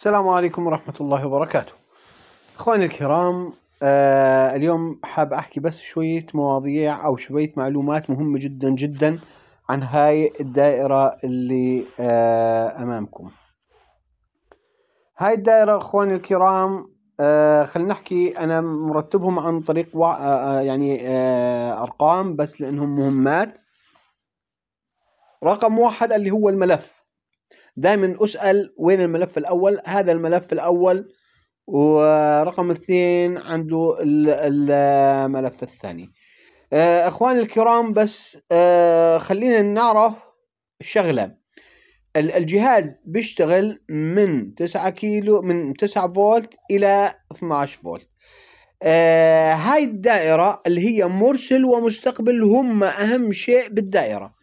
السلام عليكم ورحمة الله وبركاته. اخواني الكرام آه اليوم حاب احكي بس شوية مواضيع او شوية معلومات مهمة جدا جدا عن هاي الدائرة اللي آه امامكم. هاي الدائرة اخواني الكرام آه خلينا نحكي انا مرتبهم عن طريق و... آه،, آه يعني آه ارقام بس لانهم مهمات. رقم واحد اللي هو الملف دائما أسأل وين الملف الأول هذا الملف الأول ورقم اثنين عنده الملف الثاني آه، اخواني الكرام بس آه، خلينا نعرف شغله الجهاز بيشتغل من 9 كيلو من 9 فولت الى 12 فولت آه، هاي الدائرة اللي هي مرسل ومستقبل هم أهم شيء بالدائرة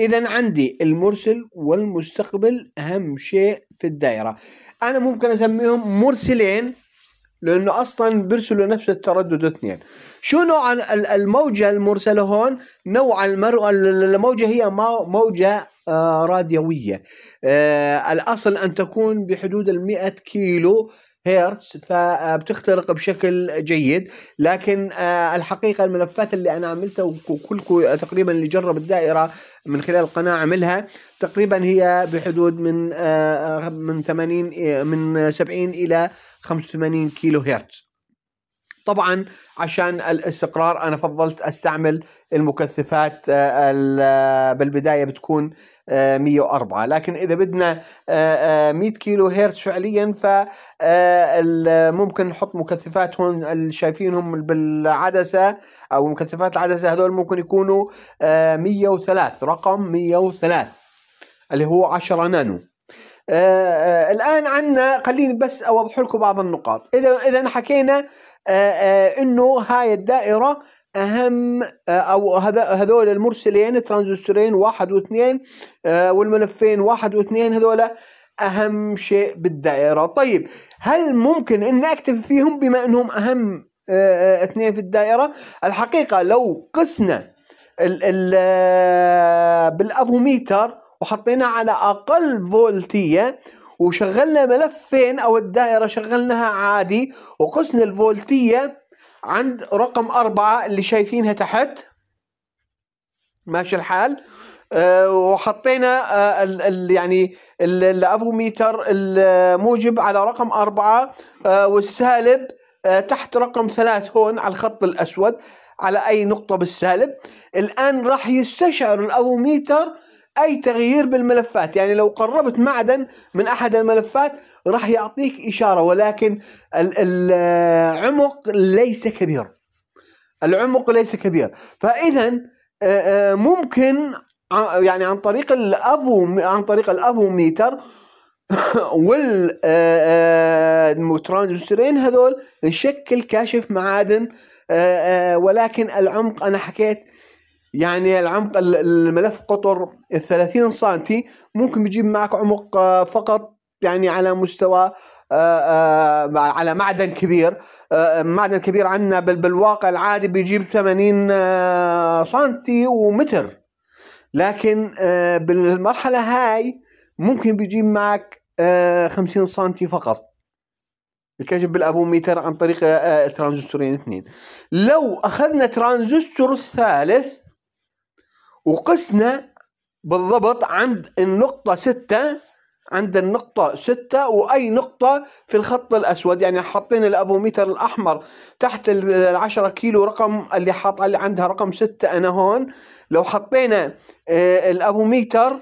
إذا عندي المرسل والمستقبل أهم شيء في الدائرة أنا ممكن أسميهم مرسلين لأنه أصلا بيرسلوا نفس التردد اثنين شو نوع الموجة المرسلة هون نوع المر... الموجة هي موجة آه، راديوية آه، الأصل أن تكون بحدود 100 كيلو هيرتز فبتخترق بشكل جيد لكن آه، الحقيقه الملفات اللي انا عملتها وكل تقريبا اللي جرب الدائره من خلال القناه عملها تقريبا هي بحدود من آه، آه، من 80 من 70 الى 85 كيلو هرتز طبعا عشان الاستقرار انا فضلت استعمل المكثفات آه، آه، بالبدايه بتكون 104 آه، لكن اذا بدنا 100 كيلو هرتز فعليا ف ممكن نحط مكثفات هون اللي شايفينهم بالعدسه او مكثفات العدسه هذول ممكن يكونوا 103 رقم 103 اللي هو 10 نانو آآ آآ الان عندنا خليني بس اوضح لكم بعض النقاط اذا اذا حكينا آه، آه، انه هاي الدائره اهم آه، او هذول المرسلين ترانزستورين واحد واثنين والملفين واحد واثنين هذول اهم شيء بالدائره طيب هل ممكن ان اكتفي فيهم بما انهم اهم اثنين في الدائره الحقيقه لو قسنا بالافوميتر وحطيناه على اقل فولتيه وشغلنا ملفين او الدائره شغلناها عادي وقسنا الفولتيه عند رقم أربعة اللي شايفينها تحت ماشي الحال أه وحطينا أه الـ الـ يعني الافوميتر الموجب على رقم أربعة أه والسالب آه، تحت رقم ثلاث هون على الخط الأسود على أي نقطة بالسالب الآن راح يستشعر الأفوميتر اي تغيير بالملفات يعني لو قربت معدن من احد الملفات راح يعطيك اشاره ولكن العمق ليس كبير العمق ليس كبير فاذا آه، آه، ممكن يعني عن طريق الافو عن طريق الافو ميتر والترانزستورين آه، هذول نشكل كاشف معادن ولكن العمق انا حكيت يعني العمق الملف قطر 30 سم ممكن بيجيب معك عمق آه، فقط يعني على مستوى آه، آه، على معدن كبير معدن كبير عندنا بالواقع العادي بيجيب 80 سم ومتر لكن بالمرحلة هاي ممكن بيجيب معك 50 سم فقط الكشف بالافوميتر عن طريق ترانزستورين اثنين لو اخذنا ترانزستور الثالث وقسنا بالضبط عند النقطة ستة عند النقطة ستة وأي نقطة في الخط الأسود يعني حاطين الأفوميتر الأحمر تحت العشرة كيلو رقم اللي حاط اللي عندها رقم ستة أنا هون لو حطينا آه، الأفوميتر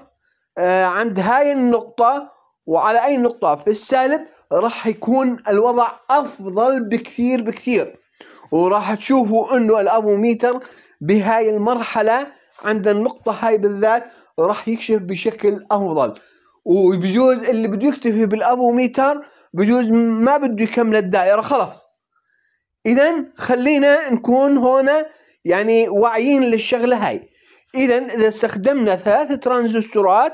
آه، عند هاي النقطة وعلى أي نقطة في السالب راح يكون الوضع أفضل بكثير بكثير وراح تشوفوا أنه الأفوميتر بهاي المرحلة عند النقطة هاي بالذات راح يكشف بشكل أفضل وبجوز اللي بده يكتفي بالأبو ميتر بجوز ما بده يكمل الدائرة خلاص إذا خلينا نكون هنا يعني واعيين للشغلة هاي إذا إذا استخدمنا ثلاث ترانزستورات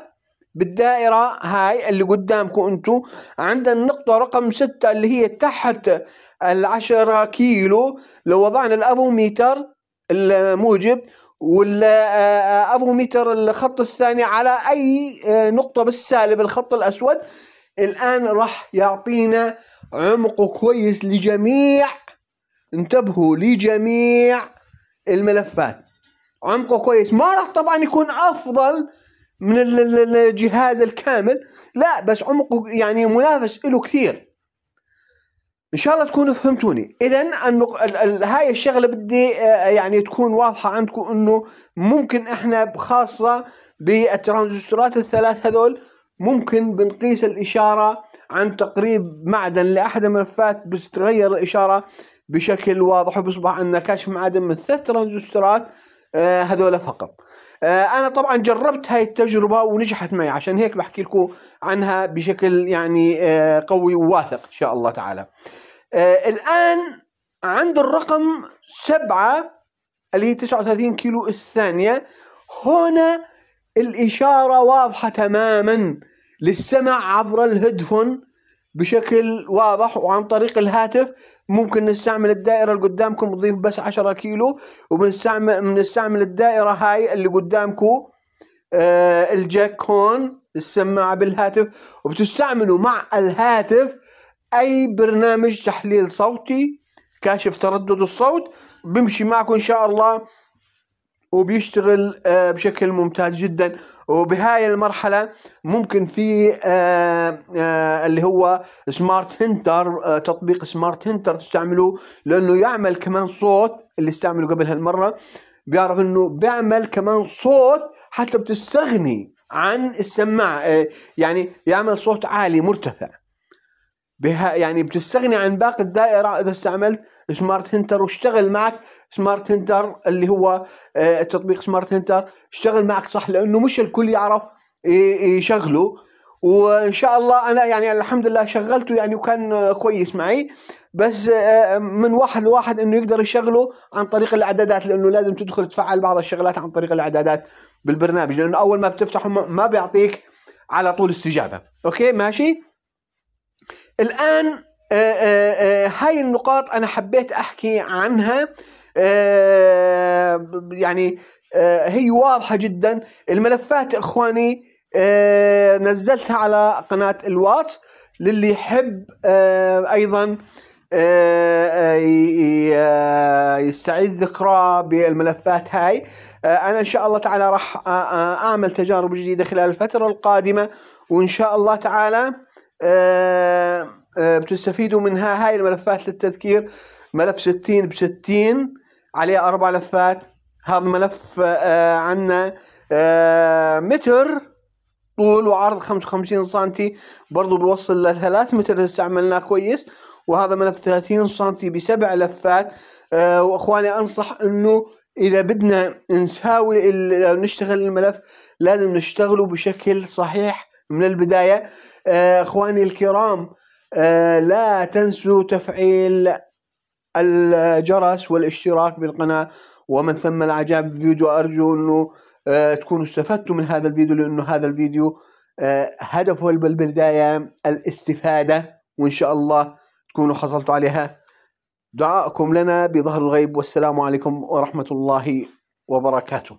بالدائرة هاي اللي قدامكم انتو عند النقطة رقم ستة اللي هي تحت العشرة كيلو لو وضعنا الافوميتر الموجب والافوميتر آه، الخط الثاني على اي آه، نقطه بالسالب الخط الاسود الان راح يعطينا عمق كويس لجميع انتبهوا لجميع الملفات عمقه كويس ما راح طبعا يكون افضل من الجهاز الكامل لا بس عمقه يعني منافس له كثير ان شاء الله تكونوا فهمتوني اذا النق... ال... ال... هاي الشغله بدي آه، يعني تكون واضحه عندكم انه ممكن احنا بخاصه بالترانزستورات الثلاث هذول ممكن بنقيس الاشاره عن تقريب معدن لاحد الملفات بتتغير الاشاره بشكل واضح وبيصبح عندنا كشف معدن من ثلاث ترانزستورات آه، هذول فقط آه، انا طبعا جربت هاي التجربه ونجحت معي عشان هيك بحكي لكم عنها بشكل يعني قوي وواثق ان شاء الله تعالى آه، الآن عند الرقم سبعة اللي هي 39 كيلو الثانية هنا الإشارة واضحة تماما للسمع عبر الهيدفون بشكل واضح وعن طريق الهاتف ممكن نستعمل الدائرة اللي قدامكم نضيف بس 10 كيلو وبنستعمل بنستعمل الدائرة هاي اللي قدامكم آه الجاك هون السماعة بالهاتف وبتستعملوا مع الهاتف اي برنامج تحليل صوتي كاشف تردد الصوت بمشي معكم ان شاء الله وبيشتغل آه، بشكل ممتاز جدا وبهاي المرحلة ممكن في آه، آه، اللي هو سمارت هنتر تطبيق سمارت هنتر تستعملوه لأنه يعمل كمان صوت اللي استعمله قبل هالمرة بيعرف انه بيعمل كمان صوت حتى بتستغني عن السماعة يعني يعمل صوت عالي مرتفع بها يعني بتستغني عن باقي الدائرة إذا استعملت سمارت هنتر واشتغل معك سمارت هنتر اللي هو آه، تطبيق سمارت هنتر اشتغل معك صح لأنه مش الكل يعرف يشغله وإن شاء الله أنا يعني الحمد لله شغلته يعني وكان كويس معي بس آه، من واحد لواحد انه يقدر يشغله عن طريق الاعدادات لانه لازم تدخل تفعل بعض الشغلات عن طريق الاعدادات بالبرنامج لانه اول ما بتفتحه ما بيعطيك على طول استجابه اوكي ماشي الآن آه، آه، آه، هاي النقاط أنا حبيت أحكي عنها يعني هي واضحة جدا الملفات إخواني نزلتها على قناة الواتس للي يحب أيضا يستعيد ذكرى بالملفات هاي أنا إن شاء الله تعالى راح أعمل تجارب جديدة خلال الفترة القادمة وإن شاء الله تعالى آه، آه، بتستفيدوا منها هاي الملفات للتذكير ملف 60 ب 60 عليه اربع لفات هذا ملف آه، عندنا متر طول وعرض 55 سنتي برضو بوصل ل 3 متر استعملناه كويس وهذا ملف 30 سنتي بسبع لفات واخواني انصح انه اذا بدنا نساوي نشتغل الملف لازم نشتغله بشكل صحيح من البداية آه، اخواني الكرام آه، لا تنسوا تفعيل الجرس والاشتراك بالقناة ومن ثم الاعجاب بالفيديو ارجو انه آه، تكونوا استفدتوا من هذا الفيديو لانه هذا الفيديو هدفه بالبداية الاستفادة وان شاء الله تكونوا حصلتوا عليها دعاءكم لنا بظهر الغيب والسلام عليكم ورحمة الله وبركاته